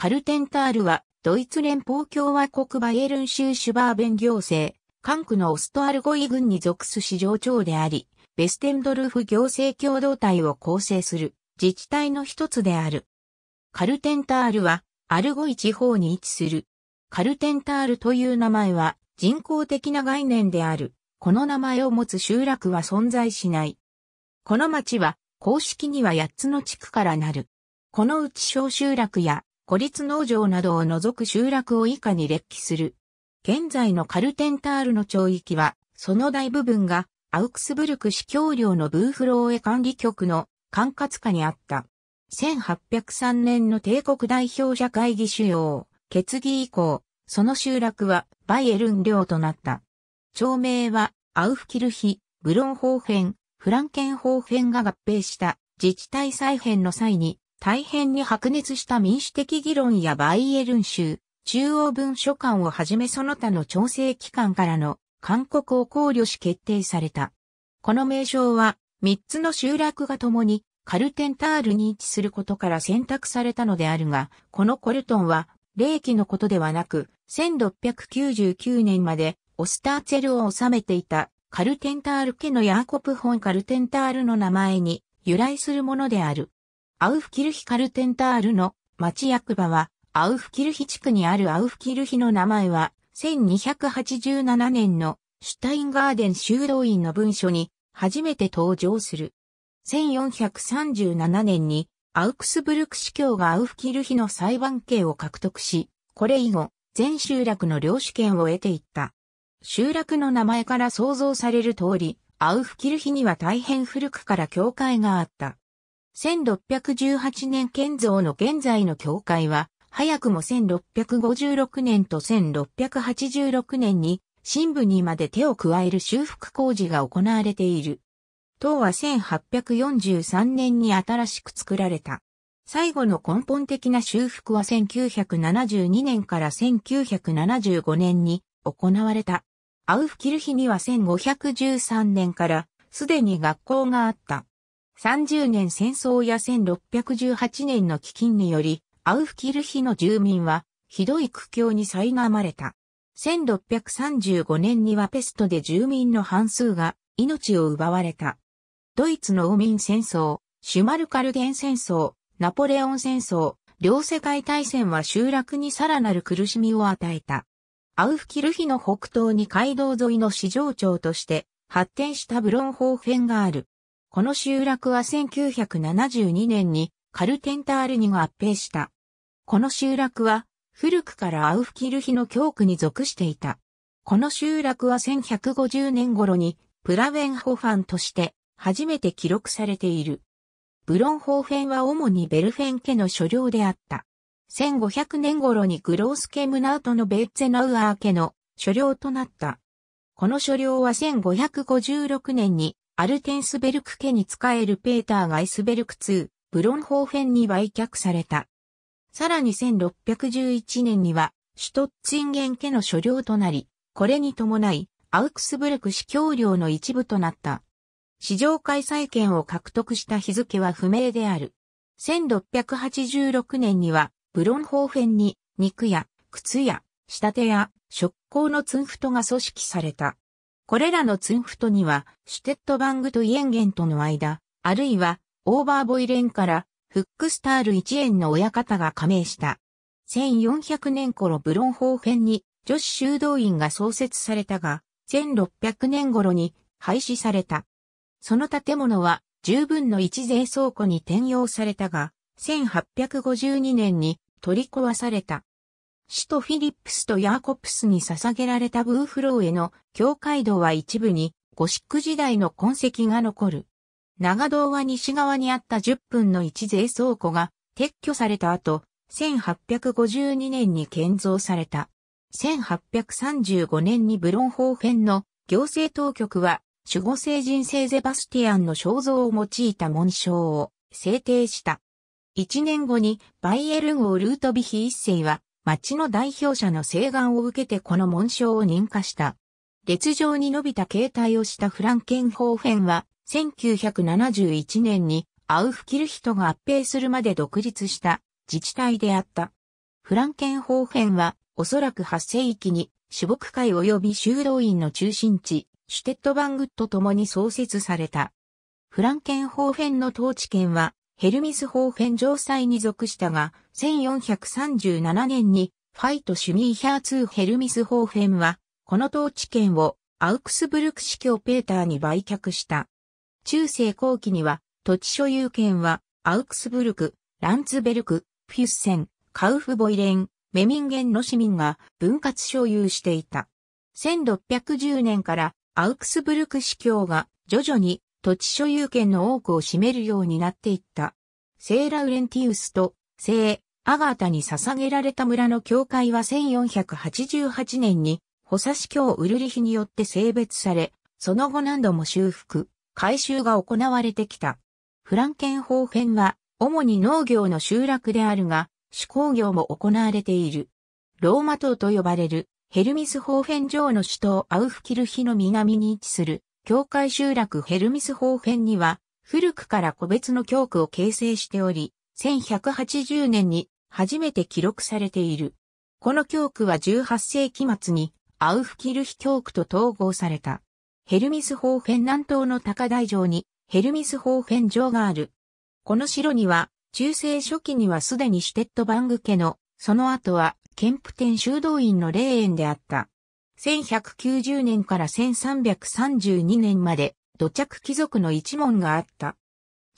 カルテンタールは、ドイツ連邦共和国バイエルン州シュバーベン行政、管区のオストアルゴイ軍に属す市場長であり、ベステンドルフ行政共同体を構成する自治体の一つである。カルテンタールは、アルゴイ地方に位置する。カルテンタールという名前は人工的な概念である。この名前を持つ集落は存在しない。この町は公式には8つの地区からなる。このうち小集落や孤立農場などを除く集落を以下に列記する。現在のカルテンタールの町域は、その大部分がアウクスブルク市協領のブーフローエ管理局の管轄下にあった。1803年の帝国代表者会議主要決議以降、その集落はバイエルン領となった。町名はアウフキルヒ、ブロン方編、フランケン方編が合併した自治体再編の際に大変に白熱した民主的議論やバイエルン州、中央文書館をはじめその他の調整機関からの勧告を考慮し決定された。この名称は、三つの集落が共にカルテンタールに位置することから選択されたのであるが、このコルトンは、霊気のことではなく、1699年までオスターツェルを治めていたカルテンタール家のヤーコプホン・カルテンタールの名前に由来するものである。アウフキルヒカルテンタールの町役場は、アウフキルヒ地区にあるアウフキルヒの名前は、1287年のシュタインガーデン修道院の文書に初めて登場する。1437年にアウクスブルク司教がアウフキルヒの裁判刑を獲得し、これ以後、全集落の領主権を得ていった。集落の名前から想像される通り、アウフキルヒには大変古くから教会があった。1618年建造の現在の教会は、早くも1656年と1686年に、新部にまで手を加える修復工事が行われている。塔は1843年に新しく作られた。最後の根本的な修復は1972年から1975年に行われた。アウフキルヒには1513年からすでに学校があった。30年戦争や1618年の飢饉により、アウフキルヒの住民は、ひどい苦境に苛まれた。1635年にはペストで住民の半数が命を奪われた。ドイツの汚民戦争、シュマルカルゲン戦争、ナポレオン戦争、両世界大戦は集落にさらなる苦しみを与えた。アウフキルヒの北東に街道沿いの市場町として発展したブロンホーフェンがある。この集落は1972年にカルテンタールに合併した。この集落は古くからアウフキルヒの教区に属していた。この集落は1150年頃にプラウェンホファンとして初めて記録されている。ブロンホーフェンは主にベルフェン家の所領であった。1500年頃にグロースケムナウトのベッツェナウアー家の所領となった。この所領は1556年にアルテンスベルク家に仕えるペーターがイスベルク2、ブロンホーフェンに売却された。さらに1611年には、シュトッツィンゲン家の所領となり、これに伴い、アウクスブルク市教領の一部となった。市場開催権を獲得した日付は不明である。1686年には、ブロンホーフェンに、肉や、靴や、仕立てや、食工のツンフトが組織された。これらのツンフトには、シュテットバングとイエンゲンとの間、あるいは、オーバーボイレンから、フックスタール1円の親方が加盟した。1400年頃ブロンホーフェンに女子修道院が創設されたが、1600年頃に廃止された。その建物は十分の一税倉庫に転用されたが、1852年に取り壊された。首都フィリップスとヤーコプスに捧げられたブーフローへの教会道は一部にゴシック時代の痕跡が残る。長道は西側にあった10分の1税倉庫が撤去された後、1852年に建造された。1835年にブロンホーフェンの行政当局は守護聖人聖ゼバスティアンの肖像を用いた紋章を制定した。1年後にバイエルン王ルートビヒ一世は町の代表者の請願を受けてこの紋章を認可した。列状に伸びた形態をしたフランケンホーフェンは、1971年にアウフキルヒトが合併するまで独立した自治体であった。フランケンホーフェンは、おそらく8世紀に、主牧会及び修道院の中心地、シュテットバングと共に創設された。フランケンホーフェンの統治権は、ヘルミスホーフェン城塞に属したが、1437年にファイト・シュミーヒャーツー・ヘルミスホーフェンは、この統治権をアウクスブルク司教ペーターに売却した。中世後期には、土地所有権は、アウクスブルク、ランツベルク、フィュッセン、カウフボイレン、メミンゲンの市民が分割所有していた。1610年からアウクスブルク司教が徐々に土地所有権の多くを占めるようになっていった。聖ラウレンティウスと聖アガータに捧げられた村の教会は1488年に補佐司教ウルリヒによって性別され、その後何度も修復、改修が行われてきた。フランケン法編は主に農業の集落であるが、手工業も行われている。ローマ島と呼ばれるヘルミス方辺上の首都アウフキルヒの南に位置する教会集落ヘルミス方辺には、古くから個別の教区を形成しており、1180年に初めて記録されている。この教区は18世紀末にアウフキルヒ教区と統合された。ヘルミス方辺南東の高台城にヘルミス方辺城がある。この城には中世初期にはすでにシュテットバング家の、その後はケンプテン修道院の霊園であった。1190年から1332年まで土着貴族の一門があった。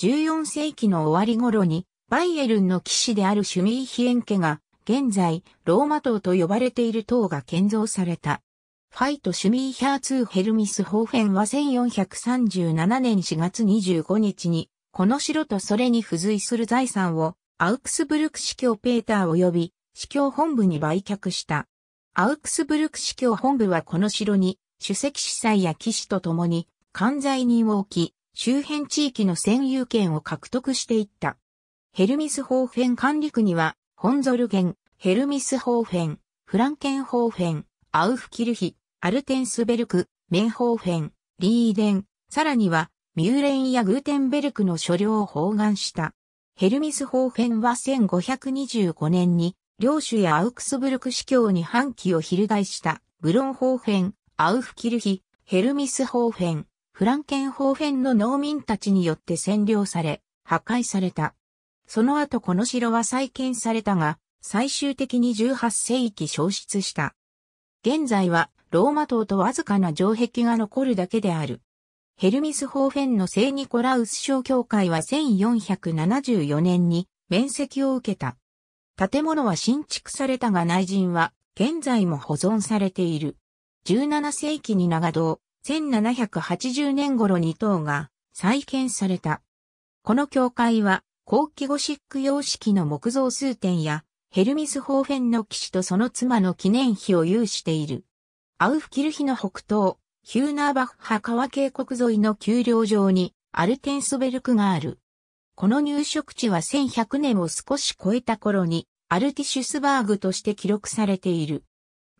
14世紀の終わり頃にバイエルンの騎士であるシュミーヒエン家が現在ローマ島と呼ばれている島が建造された。ファイト・シュミーヒャーツー・ヘルミス・ホーフェンは1437年4月25日に、この城とそれに付随する財産を、アウクスブルク司教ペーター及び、司教本部に売却した。アウクスブルク司教本部はこの城に、主席司祭や騎士と共に、関在人を置き、周辺地域の占有権を獲得していった。ヘルミスホーフェン管理区には、ホンゾルゲン、ヘルミスホーフェン、フランケンホーフェン、アウフキルヒ、アルテンスベルク、メンホーフェン、リーデン、さらには、ミューレンやグーテンベルクの所領を包含した。ヘルミスホーフェンは1525年に領主やアウクスブルク司教に反旗を翻した、ブロンホーフェン、アウフキルヒ、ヘルミスホーフェン、フランケンホーフェンの農民たちによって占領され、破壊された。その後この城は再建されたが、最終的に18世紀消失した。現在はローマ島とわずかな城壁が残るだけである。ヘルミスホーフェンの聖ニコラウス小教会は1474年に面積を受けた。建物は新築されたが内陣は現在も保存されている。17世紀に長堂、1780年頃に塔が再建された。この教会は後期ゴシック様式の木造数点やヘルミス・ホーフェンの騎士とその妻の記念碑を有している。アウフキルヒの北東、ヒューナーバッハ川渓谷沿いの丘陵上にアルテンスベルクがある。この入植地は1100年を少し超えた頃に、アルティシュスバーグとして記録されている。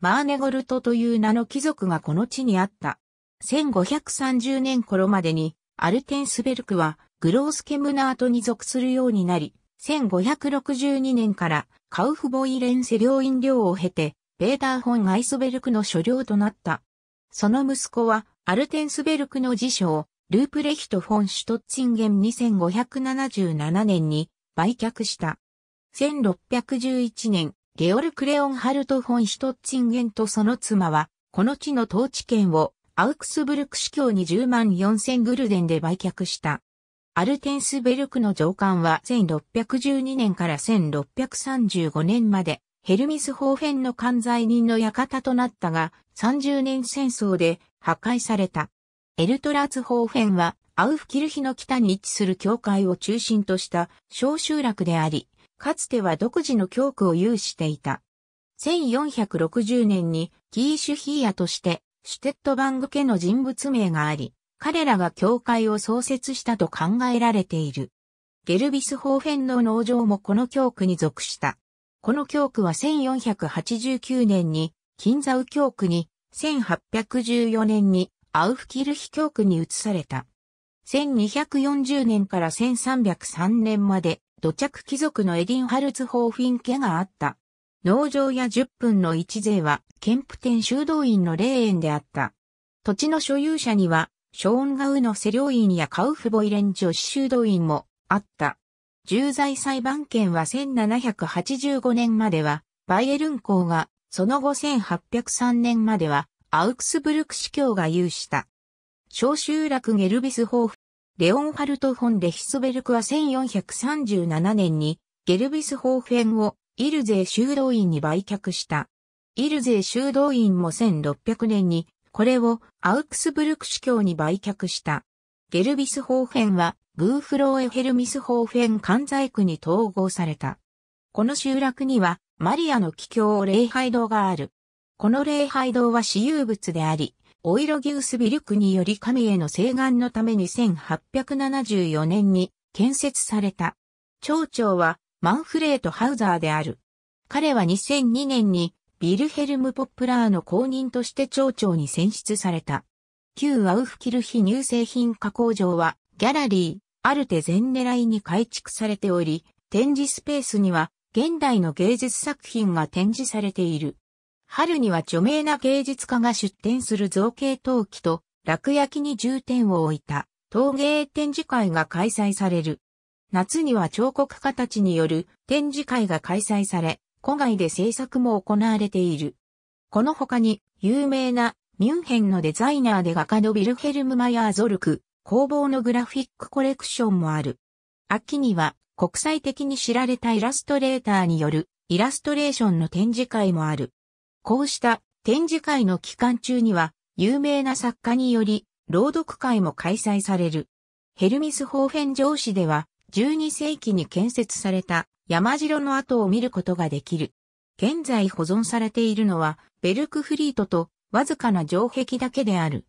マーネゴルトという名の貴族がこの地にあった。1530年頃までに、アルテンスベルクは、グロースケムナートに属するようになり、1562年からカウフボイレンセ領飲料を経て、ベーダー・ホン・アイソベルクの所領となった。その息子は、アルテンスベルクの辞書を、ループレヒト・フォン・シュトッチンゲン2577年に売却した。1611年、ゲオル・クレオンハルト・フォン・シュトッチンゲンとその妻は、この地の統治権をアウクスブルク市教に10万4000グルデンで売却した。アルテンスベルクの上官は1612年から1635年までヘルミス法編の管財人の館となったが30年戦争で破壊された。エルトラーツホーフェンは、アウフキルヒの北に位置する教会を中心とした小集落であり、かつては独自の教区を有していた。1460年にキーシュヒーヤとしてシュテットバング家の人物名があり、彼らが教会を創設したと考えられている。ゲルビスホーフェンの農場もこの教区に属した。この教区は1489年に、金右教区に、1814年にアウフキルヒ教区に移された。1240年から1303年まで土着貴族のエディンハルツホーフィン家があった。農場や10分の一税は、ケンプテン修道院の霊園であった。土地の所有者には、ショーンガウのセ領院やカウフボイレン女子修道院もあった。重罪裁判権は1785年までは、バイエルン公が、その後1803年までは、アウクスブルク司教が有した。小集落ゲルビスホーフ、レオンハルト・フォン・レヒスベルクは1437年にゲルビスホーフ園をイルゼー修道院に売却した。イルゼー修道院も1600年にこれをアウクスブルク司教に売却した。ゲルビスホーフ園はグーフローエヘルミスホーフ園関西区に統合された。この集落にはマリアの帰郷礼拝堂がある。この礼拝堂は私有物であり、オイロギウス・ビルクにより神への請願のために1874年に建設された。町長はマンフレート・ハウザーである。彼は2002年にビルヘルム・ポップラーの公認として町長に選出された。旧アウフキルヒ乳製品加工場はギャラリー、アルテ全狙いに改築されており、展示スペースには現代の芸術作品が展示されている。春には著名な芸術家が出展する造形陶器と落焼きに重点を置いた陶芸展示会が開催される。夏には彫刻家たちによる展示会が開催され、古外で制作も行われている。この他に有名なミュンヘンのデザイナーで画家のビルヘルム・マヤー・ゾルク、工房のグラフィックコレクションもある。秋には国際的に知られたイラストレーターによるイラストレーションの展示会もある。こうした展示会の期間中には、有名な作家により、朗読会も開催される。ヘルミスホーフェン城市では、12世紀に建設された山城の跡を見ることができる。現在保存されているのは、ベルクフリートとわずかな城壁だけである。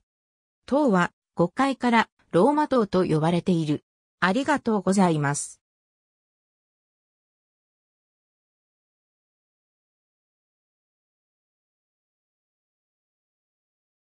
塔は5階からローマ塔と呼ばれている。ありがとうございます。